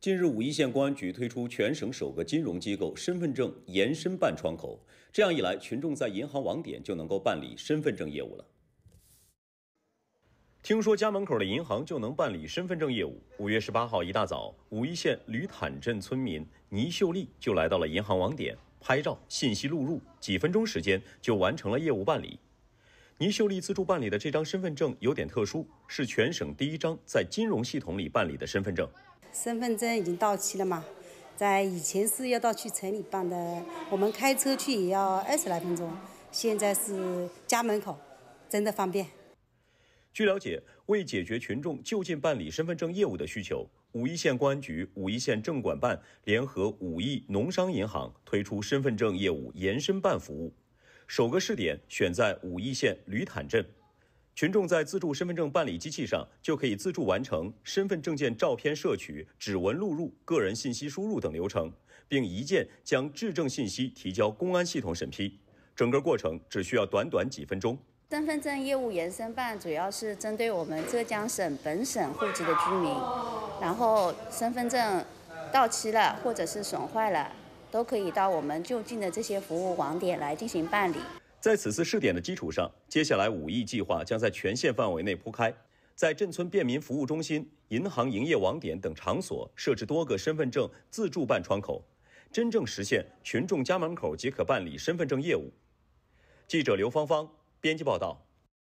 近日，武义县公安局推出全省首个金融机构身份证延伸办窗口。这样一来，群众在银行网点就能够办理身份证业务了。听说家门口的银行就能办理身份证业务。五月十八号一大早，武义县吕坦镇村民倪秀丽就来到了银行网点拍照、信息录入，几分钟时间就完成了业务办理。倪秀丽自助办理的这张身份证有点特殊，是全省第一张在金融系统里办理的身份证。身份证已经到期了嘛，在以前是要到去城里办的，我们开车去也要二十来分钟，现在是家门口，真的方便。据了解，为解决群众就近办理身份证业务的需求，武义县公安局、武义县政管办联合武义农商银行推出身份证业务延伸办服务，首个试点选在武义县吕坦镇。群众在自助身份证办理机器上就可以自助完成身份证件照片摄取、指纹录入、个人信息输入等流程，并一键将制证信息提交公安系统审批，整个过程只需要短短几分钟。身份证业务延伸办主要是针对我们浙江省本省户籍的居民，然后身份证到期了或者是损坏了，都可以到我们就近的这些服务网点来进行办理。在此次试点的基础上，接下来“五亿计划将在全县范围内铺开，在镇村便民服务中心、银行营业网点等场所设置多个身份证自助办窗口，真正实现群众家门口即可办理身份证业务。记者刘芳芳，编辑报道。